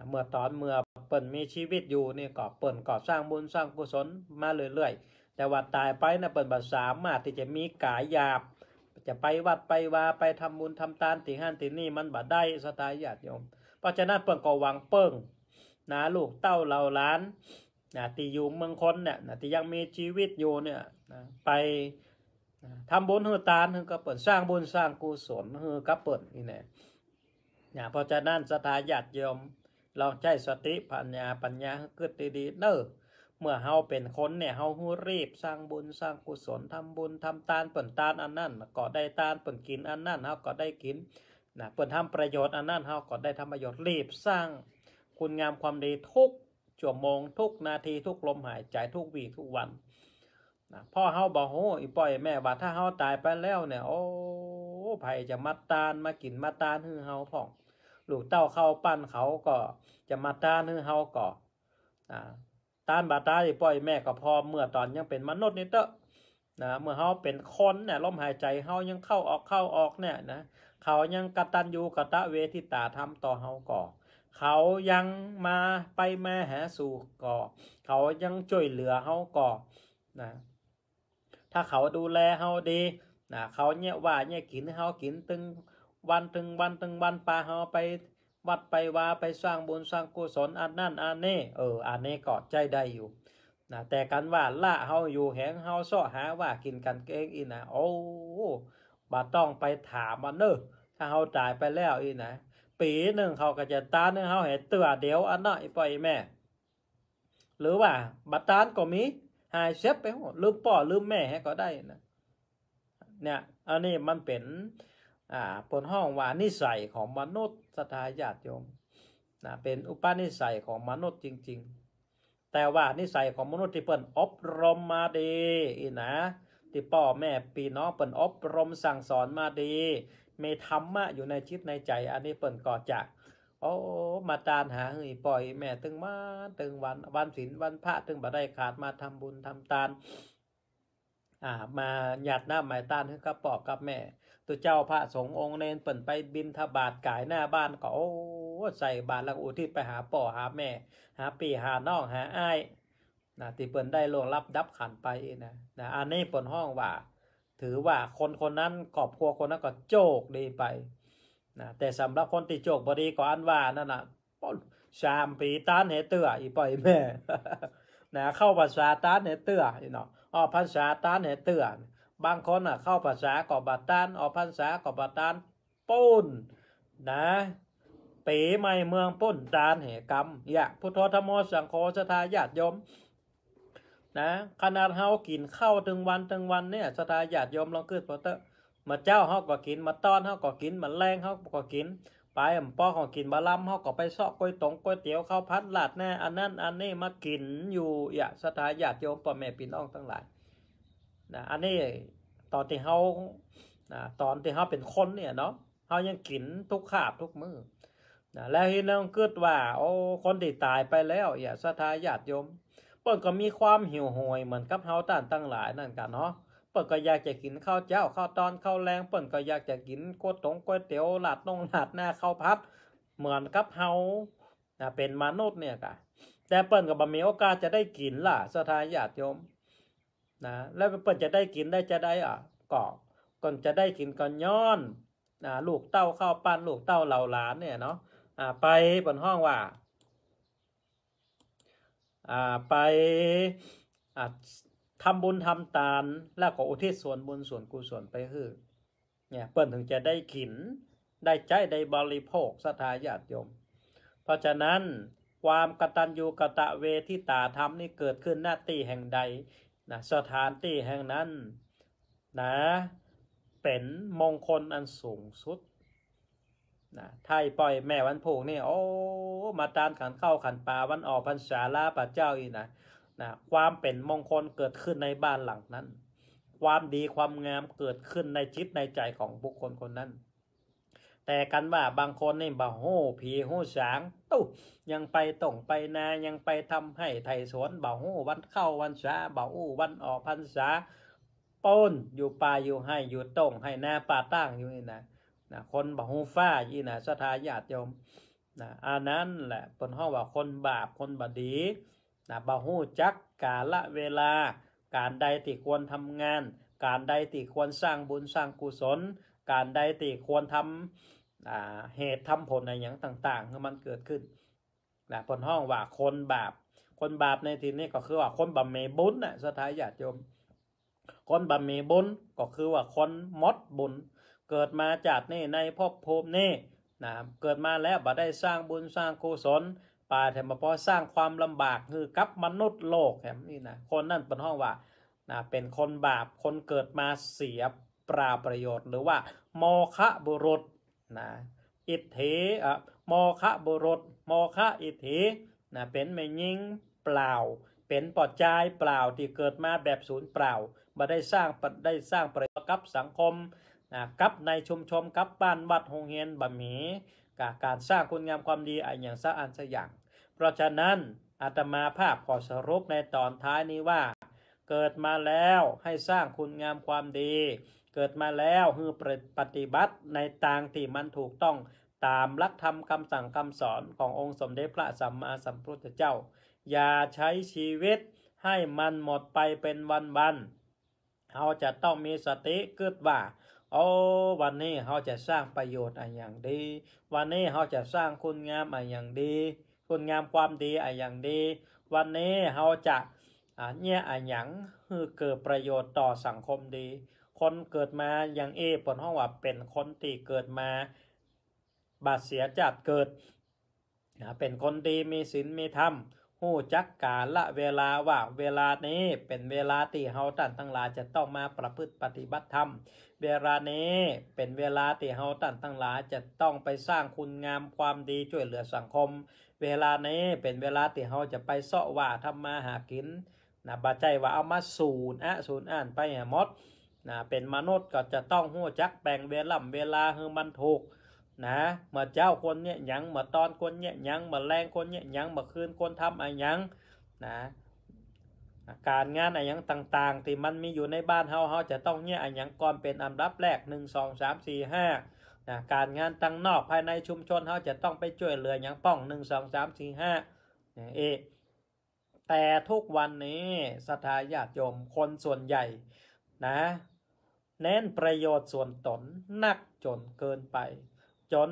ะเมื่อตอนเมื่อเปิดมีชีวิตอยู่นี่ก็เปิดก่อสร้างบุญสร้างกุศลมาเรื่อย ๆ แต่ว่า ตายไปนะเปิดบัดสามารถที่จะมีกายหยาบจะไปวัดไปวา ไปทำบุญทำทานตีห้านตีนี่มันบ่ได้สไตายญาติโยมเพราะฉะนั้นเปิ่งก็หวังเปิ่งนะลูกเต้าเราล้านนะตีอยู่เมืองคนเนี่ยนะตียังมีชีวิตอยู่เนี่ยนะไปนะทำบุญเฮือตานเฮือก็เปิดสร้างบุญสร้างกุศลเฮือก็เปิดนี่แน่นะเพราะฉะนั้นสตาญาติโยมลองใช้สติปัญญาปัญญาเกิดดีๆเนอะเมื่อเฮาเป็นคนเนี่ย เฮาหูรีบ สร้างบุญสร้างกุศลทำบุญทำตานเปิ่นตานอันนั้นก็ได้ตานเปิ่นกินอันนั้นเฮาก็ได้กิน นะ เปิ่นทำประโยชน์อันนั้นเฮาก็ได้ทำประโยชน์รีบสร้างคุณงามความดีทุกชั่วโมงทุกนาทีทุกลมหายใจทุกวีทุกวัน นะ พ่อเฮาบอกโอ้อีป่อยแม่ว่าถ้าเฮาตายไปแล้วเนี่ย โอ้ไผจะมาตานมากินมาตานหือเฮาพ่องลูกเต้าเข้าปั้นเขาก็จะมาตานหือเฮาก็อ่าตานบาตาที่ป่อยแม่กับพ่อเมื่อตอนยังเป็นมนุษย์นี่เตอะนะ เมื่อเขาเป็นคนเนี่ยลมหายใจเขายังเข้าออกเข้าออกเนี่ยนะเขายังกตัอยูกตะเวทิตาทำต่อเขาก่อเขายังมาไปมาหาสู่ก่อเขายังช่วยเหลือเขาก่อนะถ้าเขาดูแลเขาดีนะเขาเนี่ยว่าเนี่ยกินเขากินตึงวันตึงวันตึงวันปลาเขาไปวัดไปว่าไปสร้างบุญสร้างกุศลอันนั่นอันนี้เอออันนี้ก็ใจได้อยู่นะแต่กันว่าละเฮาอยู่แหงเฮาเสาะหาว่ากินกันเองอีนะโอ้บ่ต้องไปถามมันเนอถ้าเฮาตายไปแล้วอีนะ ปีหนึ่งเขาก็จะตานเฮาเห็นเตัวเดียวอันน้อยปล่อยแม่ หรือว่าบัตานก็มีหายเซฟไปหมดลืมป่อลืมแม่ให้ก็ได้นะเนี่ยอันนี้มันเป็นอ่าปนห้องว่านิสัยของมนุษย์สถาญาติโยมนะเป็นอุปนิสัยของมนุษย์จริง ๆ แต่ว่านิสัยของมนุษย์ที่เปิ่นอบรมมาดีอนะที่พ่อแม่ปีน้องเปิ่นอบรมสั่งสอนมาดีมีธรรมะอยู่ในจิตในใจ อันนี้เปิ่นก่อจากโอ้มาตานหาเฮ้ยปล่อยแม่ตึงมาตึงวันวันศีลวันพระตึงบ่ได้ขาดมาทำบุญทำทานอ่ามาหยาดหน้าหมายตานให้กับปอบกับแม่เจ้าพระสงฆ์องค์เนนเปิ่นไปบินทบาทกายหน้าบ้านก็โอ้ใส่บาทแล้วอุทิศไปหาป่อหาแม่ หาปีหาน้องหาไอ้นะที่เปิ่นได้ลวงรับดับขันไปนะนะอันนี้เปินห้องว่า ถือว่าคนคนนั้นครอบครัวคนนั้นก็โจกดีไปนะแต่สำหรับคนที่โจกบดีก็อันว่านั่นนะชามปีตานเหตเตือ อีปล่อยแม่นะเข้าภาษาตานเหตเตือเนาะอ๋อภาษาตานเหตเตือบางคนอ่ะเข้าภาษากอบาตานออกภาษากอบาตานปุ้นนะเป๋ไม่เมืองปุ้นตานเหกรรมอยากพุทธธรรมสังโฆสทาญาติโยมนะขนาดเฮากินเข้าถึงวันถึงวันเนี่ยสทาญาติโยมลองคิดพอเตอมาเจ้าเฮาก็กินมาต้อนเฮาก็กินมาแรงเฮาก็กิน ไปอ่ำป้อของกินบาลำเฮาก็ไปซอกก๋วยตงก๋วยเตี๋ยวข้าวพัดลาดแน่อันนั้นอันนี้มากินอยู่อยากสทาญาติโยมพ่อแม่พี่น้องทั้งหลายนะอันนี้ตอนที่เขานะตอนที่เขาเป็นคนเนี่ยเนาะเขายังกินทุกขาบทุกมือนะแล้วที่น้องเกิดว่าโอ้คนที่ตายไปแล้วอย่าสทาญาติโยมเปิ้นก็มีความหิวโหยเหมือนกับเฮาต่านตั้งหลายนั่นกันเนาะเปิ้นก็อยากจะกินข้าวเจ้าข้าวตอนข้าวแรงเปิ้นก็อยากจะกินก๋วยตงก๋วยเตี๋ยวหลาดนงหลาดหน้าข้าวพัด เหมือนกับเฮาเป็นมนุษย์เนี่ยกะแต่เปิ้นก็บ่มีโอกาสจะได้กินล่ะสทาญาติโยมนะแล้วเปิดจะได้กินได้จะได้อ่ะก่อก่อนจะได้กินก่อนย้อนนะลูกเต้าเข้าปั้นลูกเต้าเหล่าหลานเนี่ยเนาะอ่าไปบนห้องว่าอ่าไปอ่าทำบุญทำทานแล้วก็อุทิศส่วนบุญส่วนกุศลไปฮือเนี่ยเปิ้นถึงจะได้กินได้ใจได้บริโภคสถาญาติโยม เพราะฉะนั้นความกตัญญูกะตะเวทิตาธรรมนี่เกิดขึ้นหน้าตีแห่งใดนะสถานที่แห่งนั้นนะเป็นมงคลอันสูงสุดนะไทยปล่อยแม่วันผูกนี่โอ้มาตานขันเข้าขันปลาวันออกพรรษาลาปัจเจ้าอีกนะนะ ความเป็นมงคลเกิดขึ้นในบ้านหลังนั้น ความดีความงามเกิดขึ้นในจิตในใจของบุคคลคนนั้นแต่กันว่าบางคนนี่บ่โห้ผีโห้สางตู้ยังไปต่งไปนายังไปทำให้ไถสวนบ่โห้วันเข้าวันษาบ่อู้วันออกพรรษาปนอยู่ป่าอยู่ให้อยู่ต่งให้นาป่าตั้งอยู่นี่นะนะคนบ่โู้ฟ้ายี่นะสถาญาติโยมนะอันนั้นแหละเป็นห้องว่าคนบาป คนบดีนะบ่โู้จักกาละเวลา การใดที่ควรทำงาน การใดที่ควรสร้างบุญสร้างกุศลการใดที่ควรทำเหตุทำผลในอย่างต่างๆคือมันเกิดขึ้นนะผลห้องว่าคนบาป คนบาปในที่นี้ก็คือว่าคนบำเมบุญนะสถายญาติโยมคนบำเมบุญก็คือว่าคนมดบุญ เกิดมาจากนี่ในภพภูมินี่นะเกิดมาแล้วบ่ได้สร้างบุญสร้างกุศล ป่าแถมาพอสร้างความลำบากคือกับมนุษย์โลกแถมนี่นะคนนั่นเป็นห้องว่านะเป็นคนบาปคนเกิดมาเสียปราประโยชน์หรือว่าโมคะบุรุษนะ อิทธิโมคะบุรุษ โมคะอิทธินะ เป็นไม่ยิงเปล่า เป็นปอดใจเปล่าที่เกิดมาแบบศูนย์เปล่ามาได้สร้าง ได้สร้างประโยชน์กับสังคมนะ กับในชุมชนกับบ้านวัดโรงเรียนบะหมีกการสร้างคุณงามความดีอะไรอย่างสักอันสักอย่าง เพราะฉะนั้นอาตมาภาพขอสรุปในตอนท้ายนี้ว่าเกิดมาแล้วให้สร้างคุณงามความดีเกิดมาแล้วคือปฏิบัติในทางที่มันถูกต้องตามลักธรรมคำสั่งคำสอนขององค์สมเด็จพระสัมมาสัมพุทธเจ้า อย่าใช้ชีวิตให้มันหมดไปเป็นวันวันเราจะต้องมีสติเกิดว่า โอ้วันนี้เราจะสร้างประโยชน์อะไรอย่างดี วันนี้เราจะสร้างคุณงามอะไรอย่างดี คุณงามความดีอะไรอย่างดี วันนี้เราจะเนี่ยอะไรอย่างคือเกิดประโยชน์ต่อสังคมดีคนเกิดมาอย่างเอผลห้องว่าเป็นคนตีเกิดมาบาดเสียจัดเกิดนะเป็นคนดีมีศีลมีธรรมหู้จักกาละเวลาว่าเวลานี้เป็นเวลาที่เฮาตันทั้งหลายจะต้องมาประพฤติปฏิบัติธรรม เวลานี้เป็นเวลาที่เฮาตันทั้งหลายจะต้องไปสร้างคุณงามความดีช่วยเหลือสังคม เวลานี้เป็นเวลาที่เฮาจะไปเสาะว่าทำมาหากินนะบาใจว่าเอามาสูนอะสูนอ่านไปหมดนะเป็นมนุษย์ก็จะต้องหัวจักแบ่งเวลาำเวลาให้มันถูกนะมาเจ้าคนเนี่ยยังมาตอนคนเนี่ยยังมาแรงคนเนี่ยยังมาคืนคนทำอะไรยังนะการงานอะไรยังต่างๆที่มันมีอยู่ในบ้านเฮาเฮาจะต้องเนี่ยอะไรยังก่อนเป็นอันดับแรกหนึ่งสองสามี่ห้านะการงานตั้งนอกภายในชุมชนเฮาจะต้องไปช่วยเหลืออย่างป้องหนึ่งสองสามี่ห้าเอแต่ทุกวันนี้สถาญาติโยมคนส่วนใหญ่นะเน้นประโยชน์ส่วนตนนักจนเกินไป จน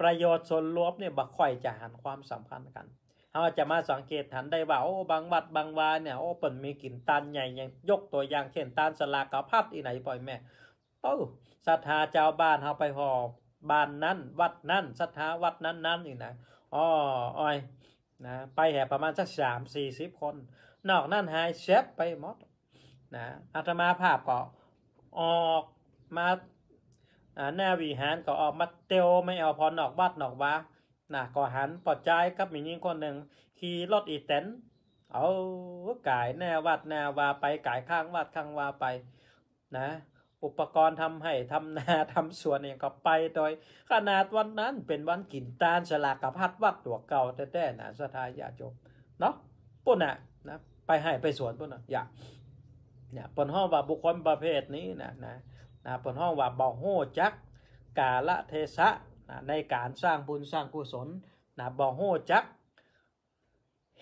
ประโยชน์ส่วนรวมเนี่ยบักค่อยจะหันความสัมพันธ์กันเราจะมาสังเกตหันได้ว่าโอ้บางวัดบางวาเนี่ยโอ้เปิ่นมีกลิ่นตานใหญ่ยังยกตัวอย่างเช่นตานสลากกาพัดอีไหนปล่อยแม่เต้ศรัทธาเจ้าบ้านเขาไปหอบ้านนั้น วัดนั้นศรัทธาวัดนั้นนั้นอีหนอ๋ออ้อยนะไปแห่ประมาณสักสามสี่สิบคน นอกนั้นหายเชฟไปหมดนะอาตมาภาพก็ออกมาหน้าวิหารก็ออกมาเตียวไม่เอาพอนอกบัดนอกวานะก็หันปอดใจกับมีนิ่งคนหนึ่งขี่รถอีแตนเอากายแนววัดแนววาไปกายข้างวัดข้างวาไปนะอุปกรณ์ทำให้ทำนาทำสวนเองก็ไปโดย ขนาดวันนั้นเป็นวันกินตาลสลากกับพัดวัดตัวเก่าแต่แต่นะสทายาจบเนาะปุ่นอ่ะนะไปให้ไปสวนปุ่นอ่ะอย่าเนี่ยปนห้องว่าบุคคลประเภทนี้นะนะนะปนห้องว่าบ่โหจัก กาละเทศะนะในการสร้างบุญสร้างกุศลนะบ่โหจัก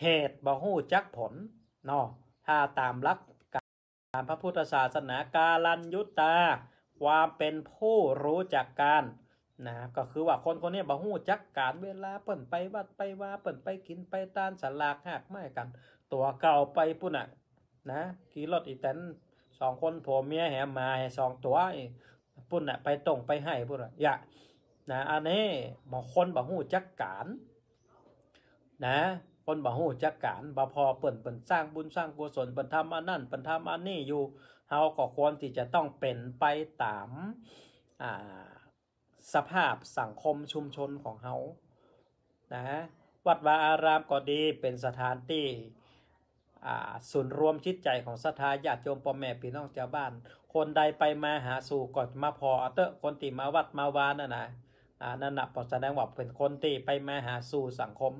เหตุบ่โหจักผลเนาะถ้าตามลักการพระพุทธศาสนากาลันยุตตา ความเป็นผู้รู้จักการนะก็คือว่าคนคนนี้บ่หูจักการเวลาเปิ่นไปวัดไปว่าเปิ่นไปกินไปตานสลากหักไม้กัน ตัวเก่าไปปุ่นอ่ะนะขี่รถอีแตนสองคนผัวเมียแหมมาแหสองตัวปุ่นอะไปตรงไปให้ปุ่นอะอย่านะอันนี้บางคนบางหูจักการนะคนบ่หู้จักการบ่พอเปิ่นเปิ่นสร้างบุญสร้างกุศลเปิ่นทำอันนั่นเปิ่นทำอันนี้อยู่เฮาก็ควรที่จะต้องเป็นไปตาม อ่า สภาพสังคมชุมชนของเฮานะวัดวาอารามก็ดีเป็นสถานที่ส่วนรวมจิตใจของศรัทธาญาติโยมพ่อแม่พี่น้องชาวบ้าน คนใดไปมาหาสู่กอดมาพอเตอะคนติมาวัดมาวานน่ะนะนั่นนะแสดงว่าเป็นคนตีไปมาหาสู่สังคม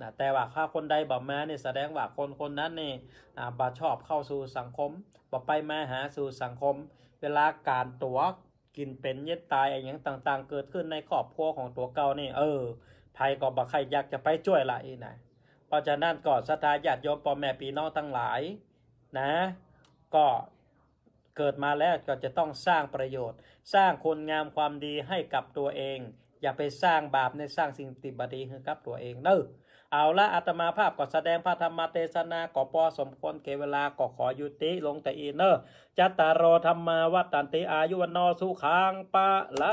นะแต่ว่าถ้าคนใดบ่มาเนี่ยแสดง ว่าคนคนนั้นเนี่ยบ่ชอบเข้าสู่สังคมบ่ไปมาหาสู่สังคม เวลาการตัวกินเป็นเย็ดตายอะไรอย่างต่าง ๆ เกิดขึ้นในครอบครัวของตัวเก่านี่เออภัยก็บ่ใครอยากจะไปช่วยละอีไหนะเพราะฉะนั้นก็สถาญาติโยมพ่อแม่พี่น้องทั้งหลายนะ ก็เกิดมาแล้วก็จะต้องสร้างประโยชน์ สร้างคนงามความดีให้กับตัวเอง อย่าไปสร้างบาปในสร้างสิ่งติบดีให้กับตัวเองเนอะเอาละอาตมาภาพก็แสดงพระธรรมเทศนาก็พอสมควรเกเวลาก็ขอยุติลงแต่อีเนอร์จัตตารอธรรมาวัตันติอายุวันนอสุขังปะละ